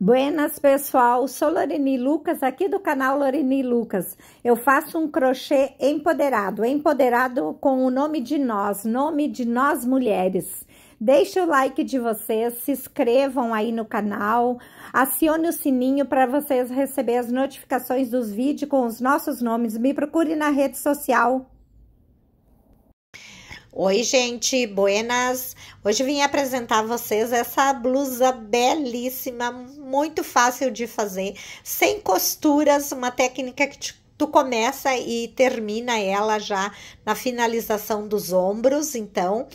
Buenas pessoal, sou Loreni Lucas, aqui do canal Loreni Lucas. Eu faço um crochê empoderado, empoderado com o nome de nós, nome de nós mulheres. Deixe o like de vocês, se inscrevam aí no canal, acione o sininho para vocês receber as notificações dos vídeos com os nossos nomes. Me procure na rede social Oi, gente, buenas! Hoje vim apresentar a vocês essa blusa belíssima, muito fácil de fazer, sem costuras, uma técnica que te tu começa e termina ela já na finalização dos ombros, então.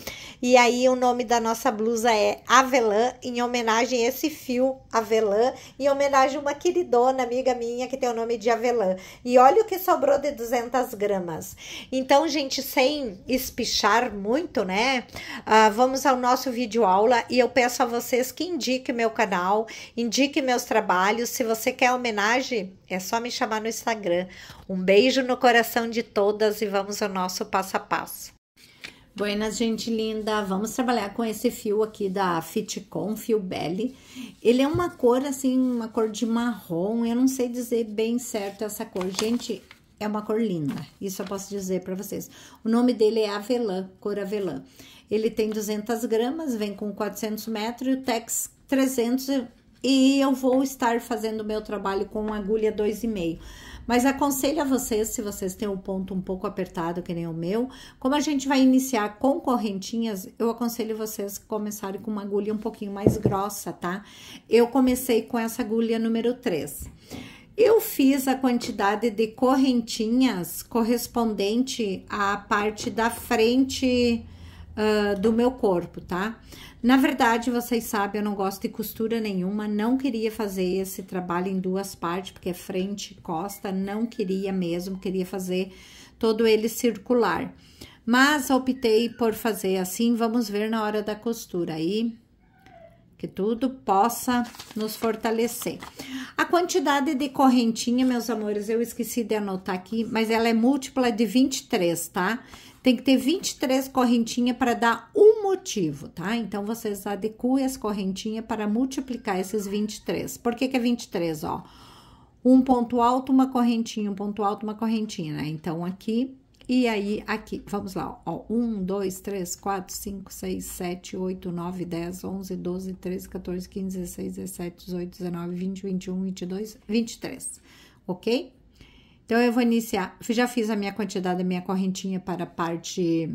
E aí o nome da nossa blusa é Avelã, em homenagem a esse fio Avelã, em homenagem a uma queridona amiga minha que tem o nome de Avelã. E olha o que sobrou de 200 gramas. Então, gente, sem espichar muito, né? Uh, vamos ao nosso vídeo aula e eu peço a vocês que indiquem meu canal, indiquem meus trabalhos. Se você quer homenagem, é só me chamar no Instagram um beijo no coração de todas e vamos ao nosso passo a passo. Buenas, gente linda. Vamos trabalhar com esse fio aqui da Fitcom, fio Belly. Ele é uma cor assim, uma cor de marrom. Eu não sei dizer bem certo essa cor. Gente, é uma cor linda. Isso eu posso dizer para vocês. O nome dele é Avelã, cor Avelã. Ele tem 200 gramas, vem com 400 metros e o Tex 300. E eu vou estar fazendo o meu trabalho com agulha 2,5. Mas aconselho a vocês, se vocês têm um ponto um pouco apertado, que nem o meu, como a gente vai iniciar com correntinhas, eu aconselho vocês começarem com uma agulha um pouquinho mais grossa, tá? Eu comecei com essa agulha número 3. Eu fiz a quantidade de correntinhas correspondente à parte da frente uh, do meu corpo, tá? Na verdade, vocês sabem, eu não gosto de costura nenhuma, não queria fazer esse trabalho em duas partes, porque é frente e costa, não queria mesmo, queria fazer todo ele circular. Mas optei por fazer assim, vamos ver na hora da costura aí, que tudo possa nos fortalecer. A quantidade de correntinha, meus amores, eu esqueci de anotar aqui, mas ela é múltipla de 23, tá? Tem que ter 23 correntinhas para dar um motivo, tá? Então, vocês adequem as correntinhas para multiplicar esses 23. Por que, que é 23, ó? Um ponto alto, uma correntinha, um ponto alto, uma correntinha, né? Então, aqui e aí, aqui, vamos lá, ó. 1, 2, 3, 4, 5, 6, 7, 8, 9, 10, 11, 12, 13, 14, 15, 16, 17, 18, 19, 20, 21, 22, 23, ok? Então, eu vou iniciar. Já fiz a minha quantidade da minha correntinha para a parte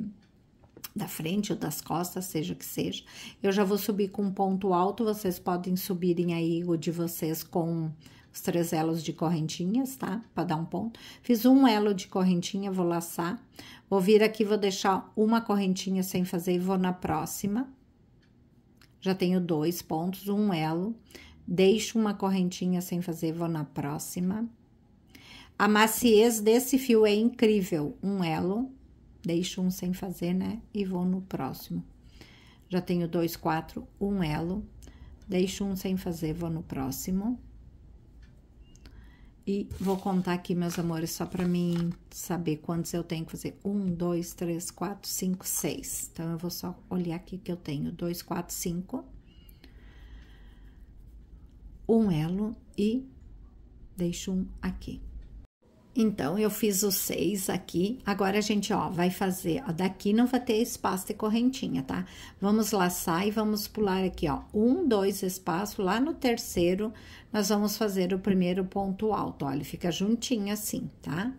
da frente ou das costas, seja que seja. Eu já vou subir com um ponto alto, vocês podem subirem aí o de vocês com os três elos de correntinhas, tá? Para dar um ponto. Fiz um elo de correntinha, vou laçar. Vou vir aqui, vou deixar uma correntinha sem fazer e vou na próxima. Já tenho dois pontos, um elo. Deixo uma correntinha sem fazer, vou na próxima. A maciez desse fio é incrível. Um elo, deixo um sem fazer, né? E vou no próximo. Já tenho dois, quatro, um elo, deixo um sem fazer, vou no próximo. E vou contar aqui, meus amores, só para mim saber quantos eu tenho que fazer. Um, dois, três, quatro, cinco, seis. Então, eu vou só olhar aqui que eu tenho dois, quatro, cinco. Um elo e deixo um aqui. Então, eu fiz os seis aqui. Agora, a gente, ó, vai fazer, ó, daqui não vai ter espaço de correntinha, tá? Vamos laçar e vamos pular aqui, ó, um, dois espaços. Lá no terceiro, nós vamos fazer o primeiro ponto alto, Olha, ele fica juntinho assim, tá?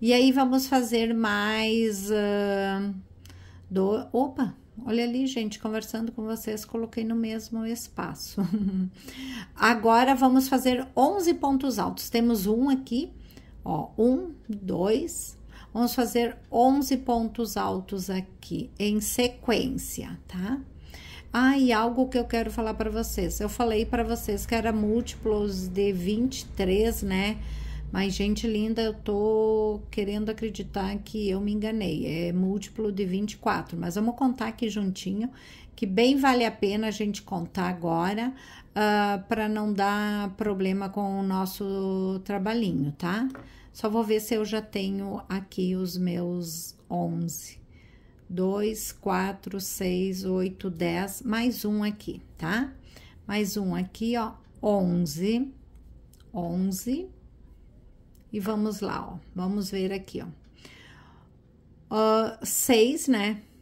E aí, vamos fazer mais... Uh, do... Opa! Olha ali, gente, conversando com vocês, coloquei no mesmo espaço. Agora, vamos fazer 11 pontos altos. Temos um aqui Ó, um, dois. Vamos fazer 11 pontos altos aqui em sequência, tá? Ah, e algo que eu quero falar para vocês. Eu falei para vocês que era múltiplos de 23, né? Mas, gente linda, eu tô querendo acreditar que eu me enganei. É múltiplo de 24, mas vamos contar aqui juntinho, que bem vale a pena a gente contar agora uh, ah, para não dar problema com o nosso trabalhinho, tá? Só vou ver se eu já tenho aqui os meus 11. 2, 4, 6, 8, 10, mais um aqui, tá? Mais um aqui, ó, 11, 11. E vamos lá, ó, vamos ver aqui, ó. Uh, ah, 6, né?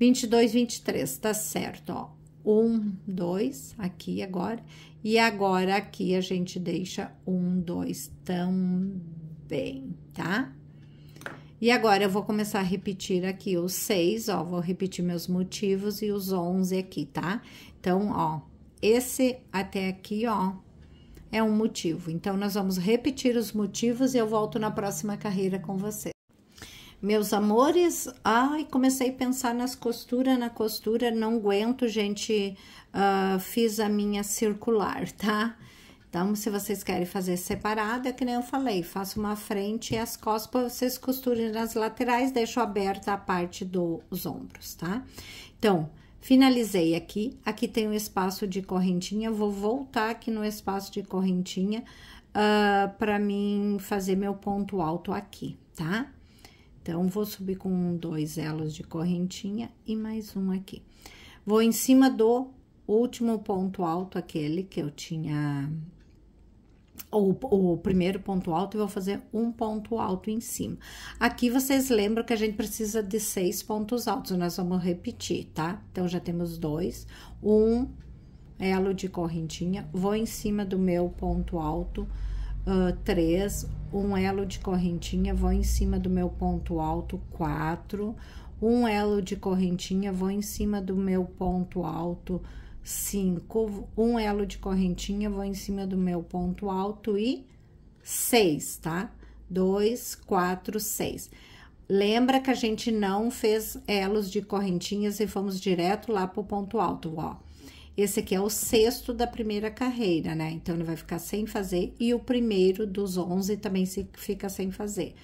22, 23, tá certo, ó. Um, dois, aqui agora. E agora aqui a gente deixa um, dois também, tá? E agora eu vou começar a repetir aqui os seis, ó. Vou repetir meus motivos e os onze aqui, tá? Então, ó, esse até aqui, ó, é um motivo. Então, nós vamos repetir os motivos e eu volto na próxima carreira com você. Meus amores, ai, comecei a pensar nas costuras, na costura, não aguento, gente, uh, fiz a minha circular, tá? Então, se vocês querem fazer separada, que nem eu falei, faço uma frente e as costas para vocês costurem nas laterais, deixo aberta a parte dos ombros, tá? Então, finalizei aqui, aqui tem um espaço de correntinha, vou voltar aqui no espaço de correntinha uh, ah, para mim fazer meu ponto alto aqui, tá? Então, vou subir com dois elos de correntinha e mais um aqui. Vou em cima do último ponto alto, aquele que eu tinha... O, o primeiro ponto alto, e vou fazer um ponto alto em cima. Aqui, vocês lembram que a gente precisa de seis pontos altos, nós vamos repetir, tá? Então, já temos dois. Um elo de correntinha, vou em cima do meu ponto alto uh, ah, 3, um elo de correntinha, vou em cima do meu ponto alto, 4, um elo de correntinha, vou em cima do meu ponto alto, 5, um elo de correntinha, vou em cima do meu ponto alto e 6, tá? 2, 4, 6. Lembra que a gente não fez elos de correntinhas e fomos direto lá pro ponto alto, ó. Esse aqui é o sexto da primeira carreira, né? Então, ele vai ficar sem fazer. E o primeiro dos onze também se fica sem fazer.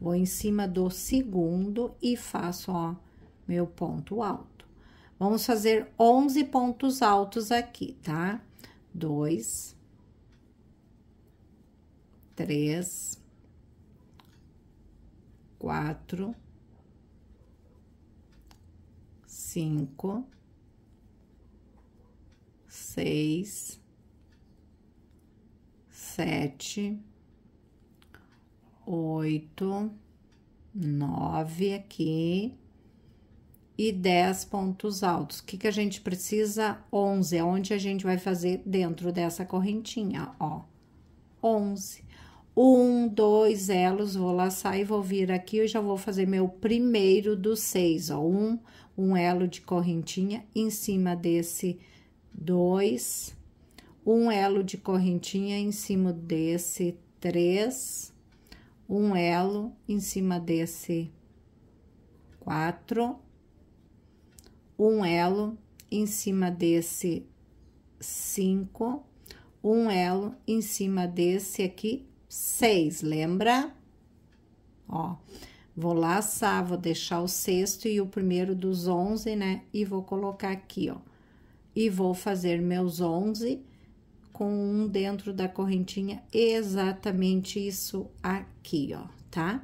Vou em cima do segundo e faço, ó, meu ponto alto. Vamos fazer onze pontos altos aqui, tá? Dois. Três. Quatro. Cinco seis, sete, oito, nove aqui e dez pontos altos. O que, que a gente precisa? Onze, é onde a gente vai fazer dentro dessa correntinha, ó. Onze. Um, dois elos, vou laçar e vou vir aqui, eu já vou fazer meu primeiro dos seis, ó. Um, um elo de correntinha em cima desse dois, um elo de correntinha em cima desse três, um elo em cima desse quatro, um elo em cima desse cinco, um elo em cima desse aqui seis, lembra? Ó, vou laçar, vou deixar o sexto e o primeiro dos onze, né? E vou colocar aqui, ó e vou fazer meus 11 com um dentro da correntinha, exatamente isso aqui, ó, tá?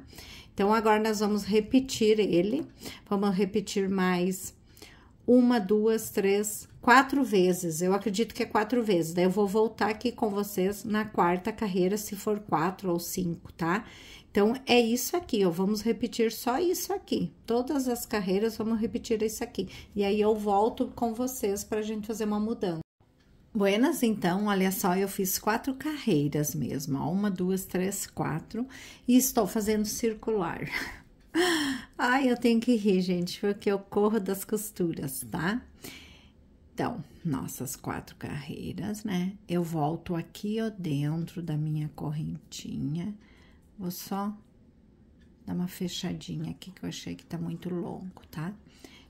Então, agora nós vamos repetir ele, vamos repetir mais uma, duas, três, quatro vezes. Eu acredito que é quatro vezes. Daí eu vou voltar aqui com vocês na quarta carreira, se for quatro ou cinco, tá? Então, é isso aqui, ó, vamos repetir só isso aqui. Todas as carreiras, vamos repetir isso aqui. E aí, eu volto com vocês para a gente fazer uma mudança. Buenas, então, olha só, eu fiz quatro carreiras mesmo, ó, uma, duas, três, quatro, e estou fazendo circular. Ai, eu tenho que rir, gente, porque eu corro das costuras, tá? Então, nossas quatro carreiras, né? Eu volto aqui, ó, dentro da minha correntinha, Vou só dar uma fechadinha aqui, que eu achei que tá muito longo, tá?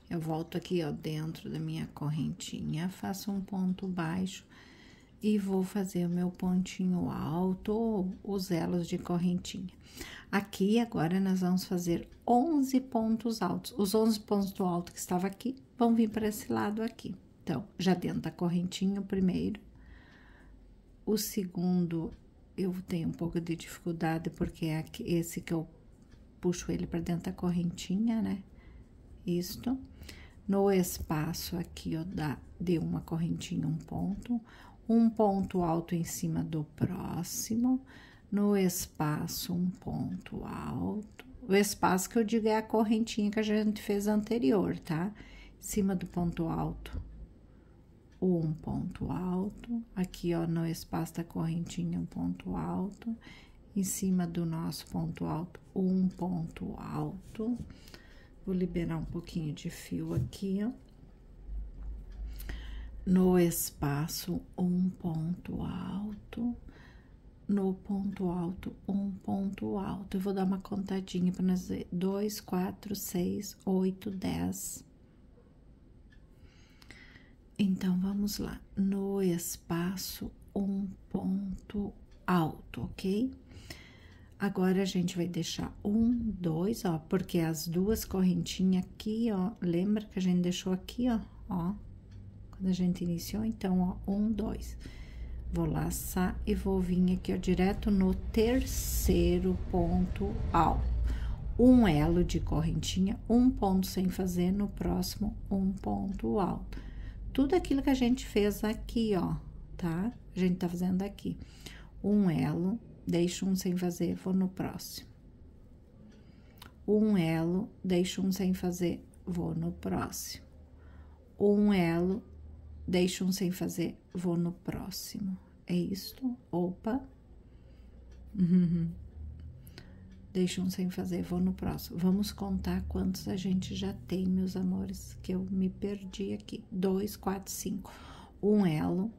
Eu volto aqui, ó, dentro da minha correntinha, faço um ponto baixo e vou fazer o meu pontinho alto, ou os elos de correntinha. Aqui, agora, nós vamos fazer 11 pontos altos. Os 11 pontos do alto que estava aqui vão vir para esse lado aqui. Então, já dentro da correntinha, o primeiro, o segundo eu tenho um pouco de dificuldade, porque é esse que eu puxo ele para dentro da correntinha, né? Isto. No espaço aqui, eu dá, dei uma correntinha, um ponto. Um ponto alto em cima do próximo. No espaço, um ponto alto. O espaço que eu digo é a correntinha que a gente fez anterior, tá? Em cima do ponto alto um ponto alto, aqui ó, no espaço da correntinha, um ponto alto, em cima do nosso ponto alto, um ponto alto. Vou liberar um pouquinho de fio aqui, ó. No espaço, um ponto alto. No ponto alto, um ponto alto. Eu vou dar uma contadinha para nós ver. Dois, quatro, seis, oito, dez. Então vamos lá, no espaço um ponto alto, ok? Agora a gente vai deixar um, dois, ó, porque as duas correntinhas aqui, ó, lembra que a gente deixou aqui, ó, ó, quando a gente iniciou, então, ó, um, dois. Vou laçar e vou vir aqui, ó, direto no terceiro ponto alto um elo de correntinha, um ponto sem fazer, no próximo, um ponto alto tudo aquilo que a gente fez aqui, ó, tá? A gente tá fazendo aqui. Um elo, deixo um sem fazer, vou no próximo. Um elo, deixo um sem fazer, vou no próximo. Um elo, deixo um sem fazer, vou no próximo. É isto? Opa! Uhum. deixo um sem fazer, vou no próximo. Vamos contar quantos a gente já tem, meus amores, que eu me perdi aqui. Dois, quatro, cinco. Um elo,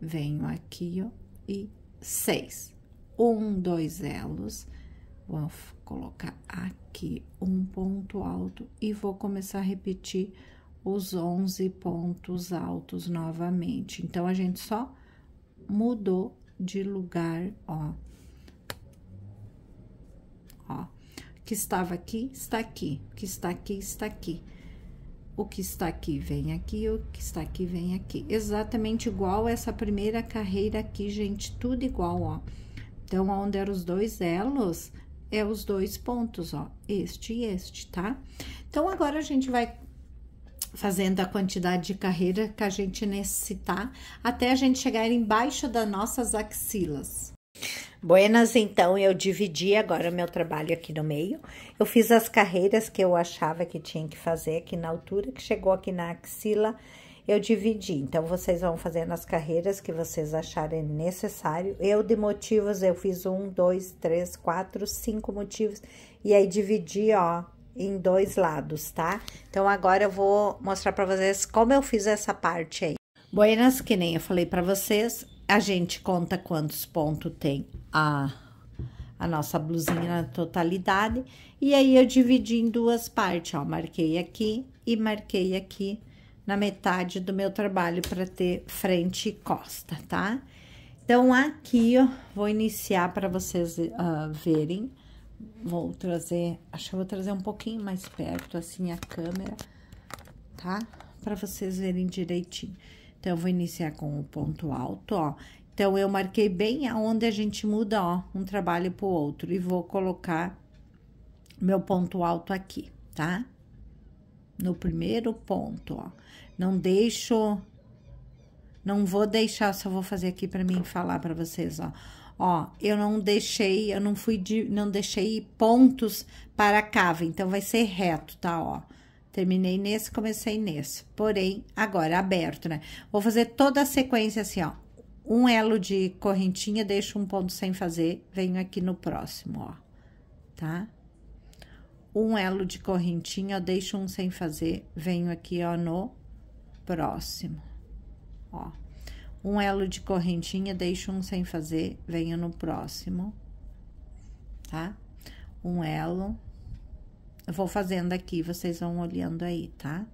venho aqui, ó, e seis. Um, dois elos, vou colocar aqui um ponto alto e vou começar a repetir os onze pontos altos novamente. Então, a gente só mudou de lugar, ó, ó. Que estava aqui, está aqui. Que está aqui, está aqui. O que está aqui vem aqui, o que está aqui vem aqui. Exatamente igual essa primeira carreira aqui, gente, tudo igual, ó. Então, onde eram os dois elos, é os dois pontos, ó, este e este, tá? Então, agora a gente vai fazendo a quantidade de carreira que a gente necessitar até a gente chegar embaixo das nossas axilas. Buenas, então, eu dividi agora o meu trabalho aqui no meio. Eu fiz as carreiras que eu achava que tinha que fazer aqui na altura, que chegou aqui na axila, eu dividi. Então, vocês vão fazendo as carreiras que vocês acharem necessário. Eu, de motivos, eu fiz um, dois, três, quatro, cinco motivos. E aí, dividi, ó, em dois lados, tá? Então, agora eu vou mostrar pra vocês como eu fiz essa parte aí. Buenas, que nem eu falei para vocês, a gente conta quantos pontos tem a, a nossa blusinha na totalidade. E aí, eu dividi em duas partes, ó. Marquei aqui e marquei aqui na metade do meu trabalho para ter frente e costa, tá? Então, aqui, ó, vou iniciar para vocês uh, verem. Vou trazer, acho que vou trazer um pouquinho mais perto, assim, a câmera, tá? Para vocês verem direitinho. Então, vou iniciar com o ponto alto, ó. Então, eu marquei bem aonde a gente muda, ó, um trabalho pro outro. E vou colocar meu ponto alto aqui, tá? No primeiro ponto, ó. Não deixo... Não vou deixar, só vou fazer aqui para mim falar para vocês, ó. Ó, eu não deixei, eu não fui de, não deixei pontos para a cava, então vai ser reto, tá, ó. Terminei nesse, comecei nesse. Porém, agora aberto, né? Vou fazer toda a sequência assim, ó. Um elo de correntinha, deixo um ponto sem fazer, venho aqui no próximo, ó. Tá? Um elo de correntinha, ó, deixo um sem fazer, venho aqui, ó, no próximo, ó. Um elo de correntinha, deixo um sem fazer, venho no próximo, tá? Um elo eu vou fazendo aqui, vocês vão olhando aí, tá?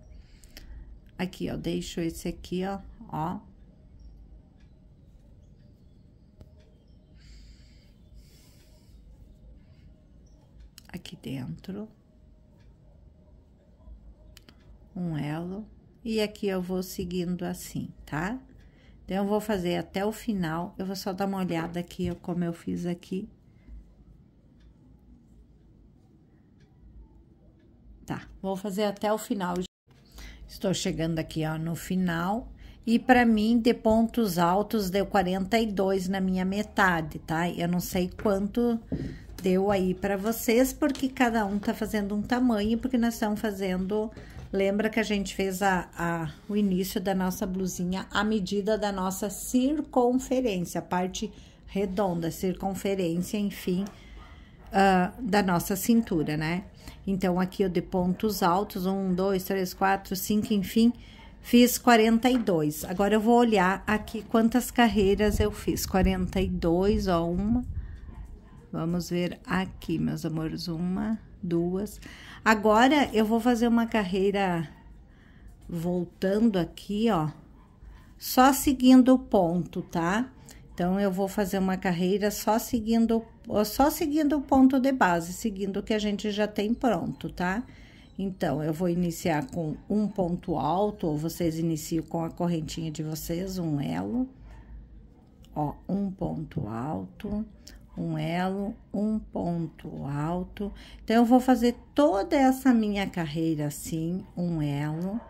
Aqui, ó, deixo esse aqui, ó, ó. Aqui dentro. Um elo. E aqui eu vou seguindo assim, tá? Então, eu vou fazer até o final. Eu vou só dar uma olhada aqui, como eu fiz aqui. Tá, vou fazer até o final. Estou chegando aqui, ó, no final. E para mim, de pontos altos, deu 42 na minha metade, tá? Eu não sei quanto deu aí para vocês, porque cada um tá fazendo um tamanho, porque nós estamos fazendo... Lembra que a gente fez a, a, o início da nossa blusinha à medida da nossa circunferência, a parte redonda, circunferência, enfim, uh, da nossa cintura, né? Então, aqui eu dei pontos altos, um, dois, três, quatro, cinco, enfim, fiz 42. Agora, eu vou olhar aqui quantas carreiras eu fiz. 42, ó, uma. Vamos ver aqui, meus amores, uma, duas. Agora, eu vou fazer uma carreira voltando aqui, ó, só seguindo o ponto, tá? Então eu vou fazer uma carreira só seguindo só seguindo o ponto de base, seguindo o que a gente já tem pronto, tá? Então eu vou iniciar com um ponto alto, ou vocês iniciam com a correntinha de vocês, um elo. Ó, um ponto alto, um elo, um ponto alto. Então eu vou fazer toda essa minha carreira assim, um elo.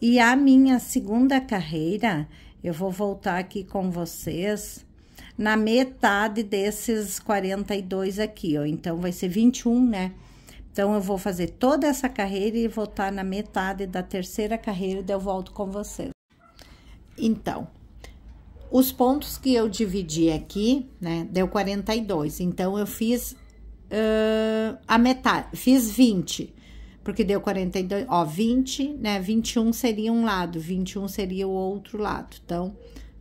E a minha segunda carreira, eu vou voltar aqui com vocês na metade desses 42 aqui, ó. Então, vai ser 21, né? Então, eu vou fazer toda essa carreira e vou estar tá na metade da terceira carreira, daí eu volto com vocês. Então, os pontos que eu dividi aqui, né, deu 42. Então, eu fiz uh, a metade, fiz 20 porque deu 42, ó, 20, né? 21 seria um lado, 21 seria o outro lado. Então,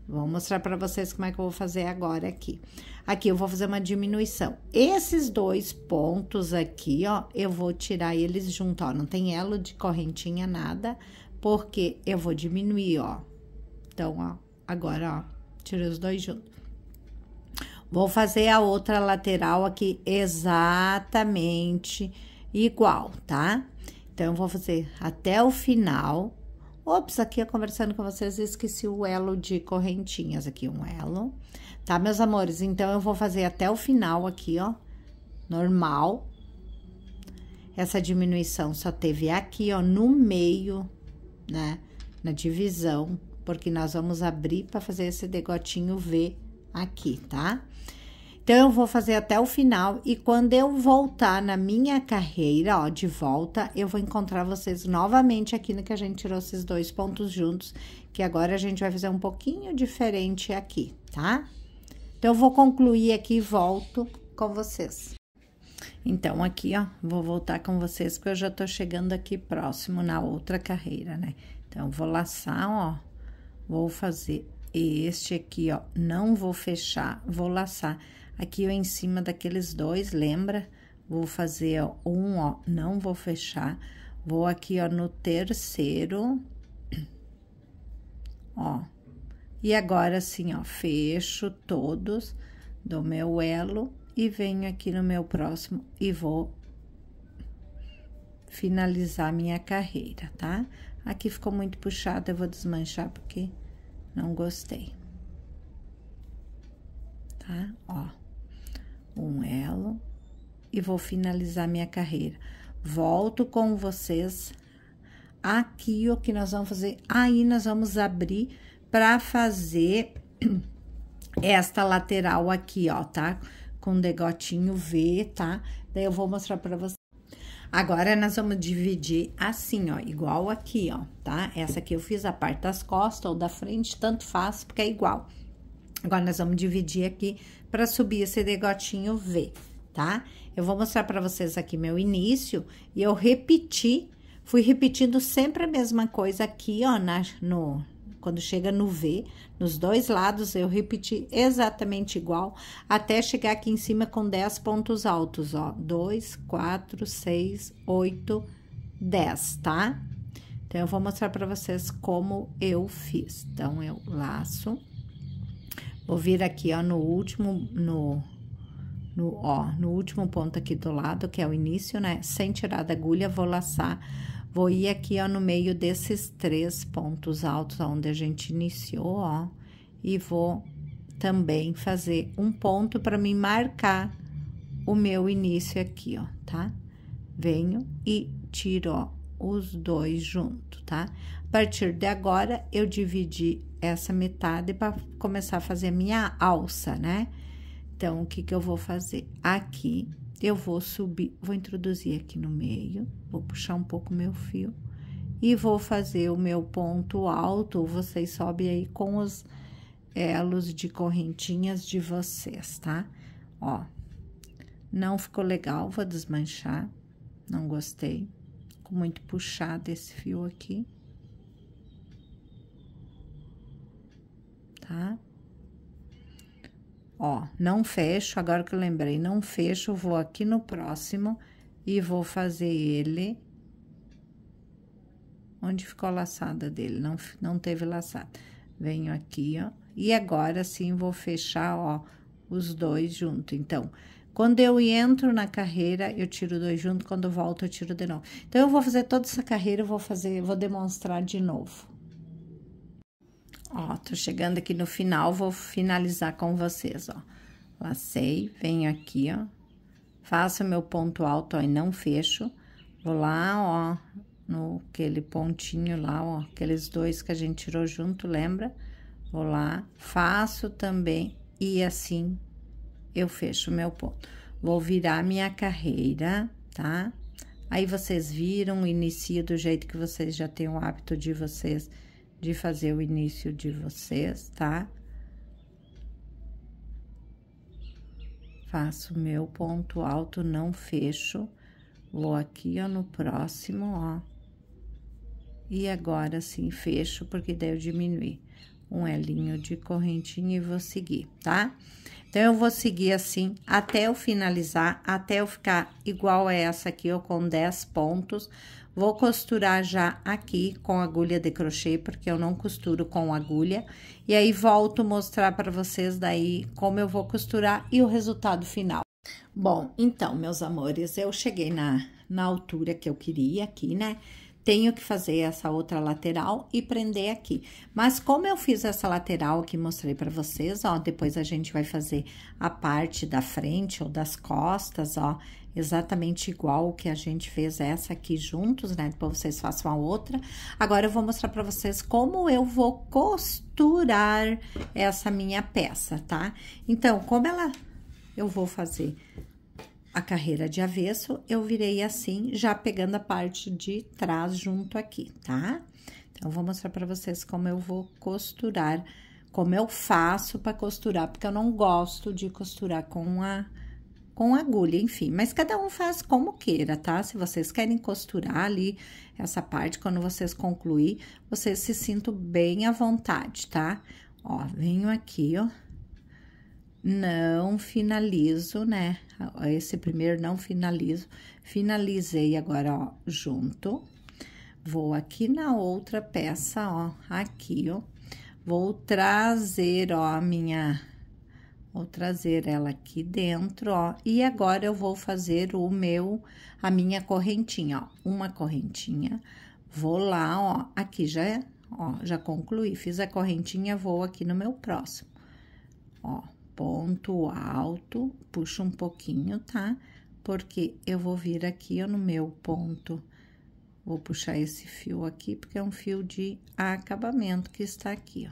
vou mostrar para vocês como é que eu vou fazer agora aqui. Aqui eu vou fazer uma diminuição. Esses dois pontos aqui, ó, eu vou tirar eles junto, ó, não tem elo de correntinha nada, porque eu vou diminuir, ó. Então, ó, agora, ó, tirei os dois juntos. Vou fazer a outra lateral aqui exatamente igual, tá? Então, eu vou fazer até o final. Ops, aqui eu conversando com vocês, esqueci o elo de correntinhas aqui, um elo. Tá, meus amores? Então, eu vou fazer até o final aqui, ó, normal. Essa diminuição só teve aqui, ó, no meio, né, na divisão, porque nós vamos abrir para fazer esse degotinho V aqui, tá? Tá? Então eu vou fazer até o final e quando eu voltar na minha carreira, ó, de volta, eu vou encontrar vocês novamente aqui no que a gente tirou esses dois pontos juntos, que agora a gente vai fazer um pouquinho diferente aqui, tá? Então eu vou concluir aqui e volto com vocês. Então aqui, ó, vou voltar com vocês porque eu já tô chegando aqui próximo na outra carreira, né? Então vou laçar, ó, vou fazer este aqui, ó, não vou fechar, vou laçar Aqui eu em cima daqueles dois, lembra? Vou fazer ó, um, ó, não vou fechar. Vou aqui, ó, no terceiro, ó. E agora, assim, ó, fecho todos do meu elo e venho aqui no meu próximo e vou finalizar minha carreira, tá? Aqui ficou muito puxado, eu vou desmanchar porque não gostei. Tá? Ó um elo e vou finalizar minha carreira. Volto com vocês aqui o que nós vamos fazer. Aí nós vamos abrir para fazer esta lateral aqui, ó, tá? Com degotinho V, tá? Daí eu vou mostrar para vocês. Agora, nós vamos dividir assim, ó, igual aqui, ó, tá? Essa aqui eu fiz a parte das costas ou da frente, tanto faz, porque é igual. Agora, nós vamos dividir aqui para subir esse degotinho V, tá? Eu vou mostrar para vocês aqui meu início e eu repeti, fui repetindo sempre a mesma coisa aqui, ó, na, no, quando chega no V, nos dois lados, eu repeti exatamente igual, até chegar aqui em cima com 10 pontos altos, ó. 2, 4, 6, 8, 10, tá? Então, eu vou mostrar para vocês como eu fiz. Então, eu laço... Vou vir aqui, ó, no último, no, no, ó, no último ponto aqui do lado, que é o início, né? Sem tirar da agulha, vou laçar, vou ir aqui, ó, no meio desses três pontos altos, onde a gente iniciou, ó, e vou também fazer um ponto para me marcar o meu início aqui, ó, tá? Venho e tiro, ó, os dois junto, tá? A partir de agora, eu dividi essa metade para começar a fazer minha alça, né? Então, o que que eu vou fazer? Aqui, eu vou subir, vou introduzir aqui no meio, vou puxar um pouco meu fio e vou fazer o meu ponto alto. Vocês sobem aí com os elos de correntinhas de vocês, tá? Ó, não ficou legal, vou desmanchar, não gostei. Com muito puxado esse fio aqui. tá? Ó, não fecho, agora que eu lembrei, não fecho, vou aqui no próximo e vou fazer ele... Onde ficou a laçada dele? Não, não teve laçada. Venho aqui, ó. E agora, sim, vou fechar, ó, os dois junto. Então, quando eu entro na carreira, eu tiro dois juntos. quando volto, eu tiro de novo. Então, eu vou fazer toda essa carreira, eu vou fazer, vou demonstrar de novo. Ó, tô chegando aqui no final, vou finalizar com vocês, ó. Lacei, venho aqui, ó. Faço meu ponto alto, ó, e não fecho. Vou lá, ó, no aquele pontinho lá, ó, aqueles dois que a gente tirou junto, lembra? Vou lá, faço também e assim eu fecho meu ponto. Vou virar minha carreira, tá? Aí vocês viram, inicia do jeito que vocês já têm o hábito de vocês de fazer o início de vocês, tá? Faço meu ponto alto, não fecho, vou aqui, ó, no próximo, ó. E agora sim, fecho, porque daí eu diminui um elinho de correntinha e vou seguir, tá? Então, eu vou seguir assim até eu finalizar, até eu ficar igual a essa aqui, ou com 10 pontos. Vou costurar já aqui com agulha de crochê, porque eu não costuro com agulha. E aí, volto mostrar para vocês daí como eu vou costurar e o resultado final. Bom, então, meus amores, eu cheguei na, na altura que eu queria aqui, né? tenho que fazer essa outra lateral e prender aqui. Mas como eu fiz essa lateral que mostrei para vocês, ó, depois a gente vai fazer a parte da frente ou das costas, ó, exatamente igual o que a gente fez essa aqui juntos, né? Depois vocês façam a outra. Agora eu vou mostrar para vocês como eu vou costurar essa minha peça, tá? Então, como ela eu vou fazer a carreira de avesso, eu virei assim, já pegando a parte de trás junto aqui, tá? Então, vou mostrar para vocês como eu vou costurar, como eu faço para costurar, porque eu não gosto de costurar com a com agulha, enfim, mas cada um faz como queira, tá? Se vocês querem costurar ali essa parte, quando vocês concluir, vocês se sintam bem à vontade, tá? Ó, venho aqui, ó, não finalizo, né? Esse primeiro não finalizo. Finalizei agora, ó, junto. Vou aqui na outra peça, ó, aqui, ó. Vou trazer, ó, a minha... Vou trazer ela aqui dentro, ó. E agora, eu vou fazer o meu... A minha correntinha, ó. Uma correntinha. Vou lá, ó. Aqui já, é, ó, já concluí. Fiz a correntinha, vou aqui no meu próximo. Ó, ponto alto, puxa um pouquinho, tá? Porque eu vou vir aqui ó, no meu ponto, vou puxar esse fio aqui, porque é um fio de acabamento que está aqui, ó.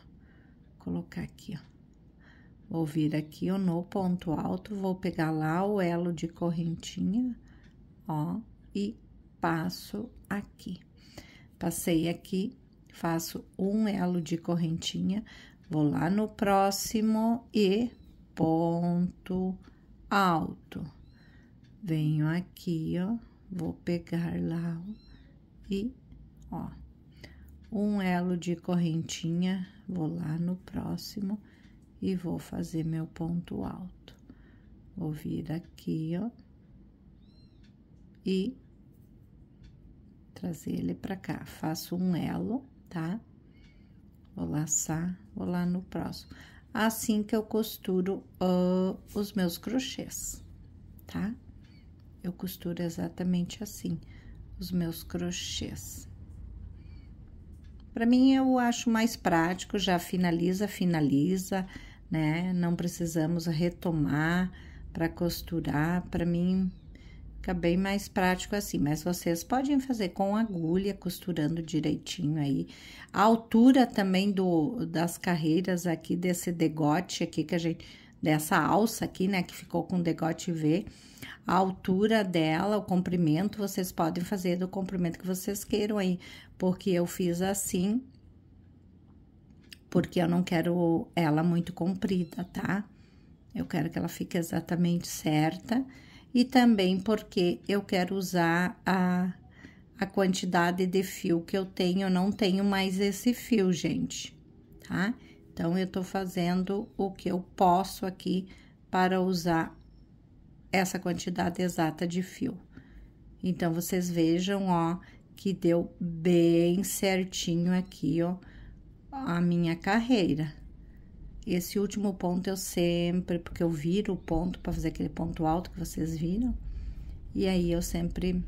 Vou colocar aqui, ó. Vou vir aqui ó, no ponto alto, vou pegar lá o elo de correntinha, ó, e passo aqui. Passei aqui, faço um elo de correntinha, vou lá no próximo e ponto alto. Venho aqui, ó, vou pegar lá e, ó, um elo de correntinha, vou lá no próximo e vou fazer meu ponto alto. Vou vir aqui, ó, e trazer ele para cá. Faço um elo, tá? Vou laçar, vou lá no próximo assim que eu costuro ah, os meus crochês, tá? Eu costuro exatamente assim os meus crochês. Para mim, eu acho mais prático, já finaliza, finaliza, né? Não precisamos retomar para costurar. Para mim, Fica bem mais prático assim, mas vocês podem fazer com agulha, costurando direitinho aí. A altura também do, das carreiras aqui, desse degote aqui que a gente... Dessa alça aqui, né, que ficou com degote V. A altura dela, o comprimento, vocês podem fazer do comprimento que vocês queiram aí. Porque eu fiz assim, porque eu não quero ela muito comprida, tá? Eu quero que ela fique exatamente certa. Certa e também porque eu quero usar a, a quantidade de fio que eu tenho, eu não tenho mais esse fio, gente, tá? Então, eu tô fazendo o que eu posso aqui para usar essa quantidade exata de fio. Então, vocês vejam, ó, que deu bem certinho aqui, ó, a minha carreira. Esse último ponto eu sempre, porque eu viro o ponto para fazer aquele ponto alto que vocês viram. E aí, eu sempre, uh,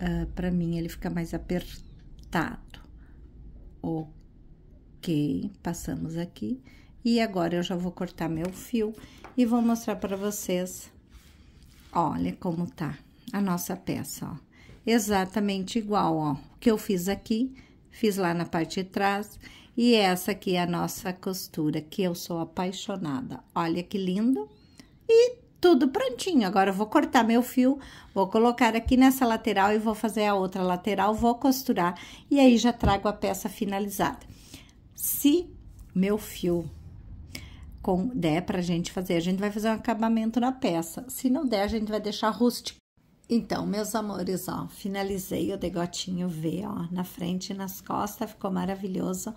ah, para mim, ele fica mais apertado. Ok, passamos aqui. E agora, eu já vou cortar meu fio e vou mostrar para vocês. Olha como tá a nossa peça, ó. Exatamente igual, ó. O que eu fiz aqui, fiz lá na parte de trás e essa aqui é a nossa costura, que eu sou apaixonada. Olha que lindo. E tudo prontinho. Agora eu vou cortar meu fio, vou colocar aqui nessa lateral e vou fazer a outra lateral, vou costurar e aí já trago a peça finalizada. Se meu fio der der pra gente fazer, a gente vai fazer um acabamento na peça. Se não der, a gente vai deixar rústico. Então, meus amores, ó, finalizei o degotinho V, ó, na frente e nas costas, ficou maravilhoso.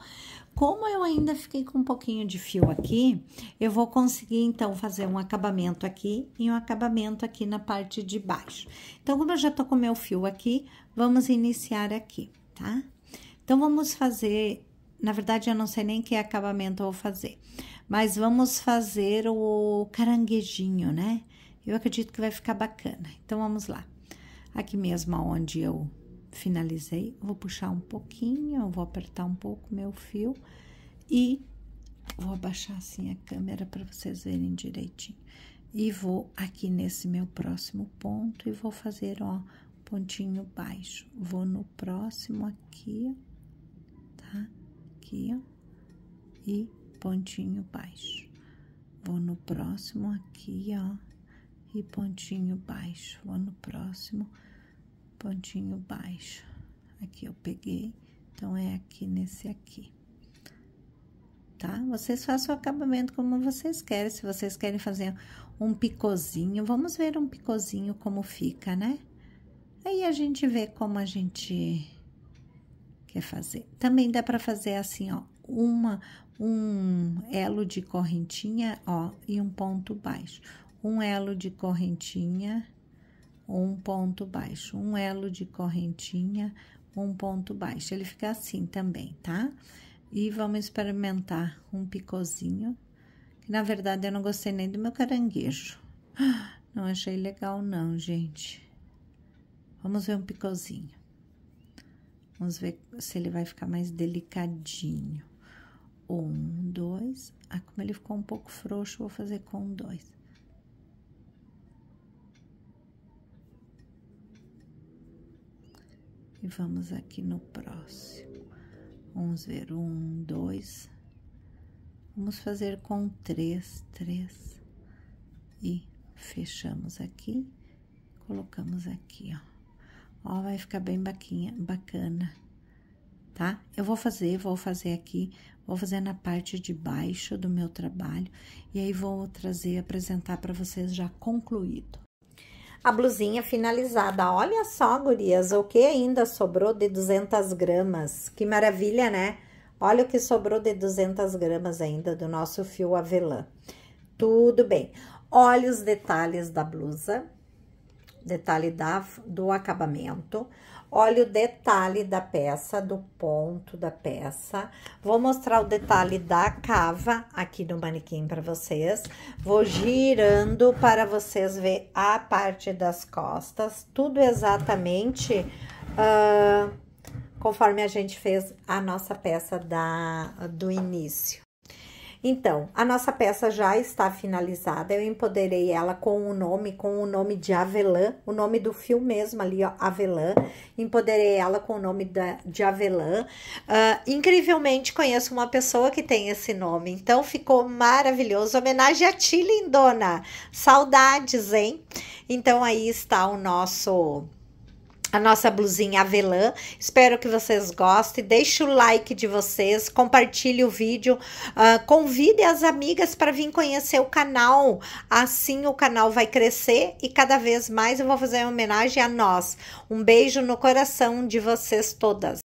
Como eu ainda fiquei com um pouquinho de fio aqui, eu vou conseguir, então, fazer um acabamento aqui e um acabamento aqui na parte de baixo. Então, como eu já tô com meu fio aqui, vamos iniciar aqui, tá? Então, vamos fazer, na verdade, eu não sei nem que acabamento eu vou fazer, mas vamos fazer o caranguejinho, né? Eu acredito que vai ficar bacana. Então, vamos lá. Aqui mesmo onde eu finalizei, vou puxar um pouquinho, vou apertar um pouco meu fio e vou abaixar assim a câmera para vocês verem direitinho. E vou aqui nesse meu próximo ponto e vou fazer, ó, pontinho baixo. Vou no próximo aqui, tá? Aqui, ó, e pontinho baixo. Vou no próximo aqui, ó, e pontinho baixo. Ó, no próximo, pontinho baixo. Aqui eu peguei, então é aqui nesse aqui. Tá? Vocês façam o acabamento como vocês querem. Se vocês querem fazer um picozinho, vamos ver um picozinho como fica, né? Aí a gente vê como a gente quer fazer. Também dá para fazer assim, ó, uma um elo de correntinha, ó, e um ponto baixo um elo de correntinha, um ponto baixo, um elo de correntinha, um ponto baixo. Ele fica assim também, tá? E vamos experimentar um picozinho, que na verdade eu não gostei nem do meu caranguejo. Não achei legal não, gente. Vamos ver um picozinho. Vamos ver se ele vai ficar mais delicadinho. Um, dois. Ah, como ele ficou um pouco frouxo, vou fazer com dois. vamos aqui no próximo. Vamos ver um, dois. Vamos fazer com três, três. E fechamos aqui, colocamos aqui, ó. Ó, vai ficar bem baquinha, bacana, tá? Eu vou fazer, vou fazer aqui, vou fazer na parte de baixo do meu trabalho. E aí, vou trazer, apresentar para vocês já concluído a blusinha finalizada. Olha só, gurias, o que ainda sobrou de 200 gramas. Que maravilha, né? Olha o que sobrou de 200 gramas ainda do nosso fio avelã. Tudo bem. Olha os detalhes da blusa, detalhe da, do acabamento. Olha o detalhe da peça, do ponto da peça. Vou mostrar o detalhe da cava aqui no manequim para vocês. Vou girando para vocês ver a parte das costas. Tudo exatamente uh, conforme a gente fez a nossa peça da, do início. Então, a nossa peça já está finalizada. Eu empoderei ela com o nome, com o nome de Avelã, o nome do fio mesmo ali, ó, Avelã. Empoderei ela com o nome da, de Avelã. Uh, incrivelmente conheço uma pessoa que tem esse nome, então ficou maravilhoso. Homenagem a ti, lindona. Saudades, hein? Então aí está o nosso a nossa blusinha avelã. Espero que vocês gostem. Deixe o like de vocês, compartilhe o vídeo, uh, convide as amigas para vir conhecer o canal. Assim o canal vai crescer e cada vez mais eu vou fazer uma homenagem a nós. Um beijo no coração de vocês todas.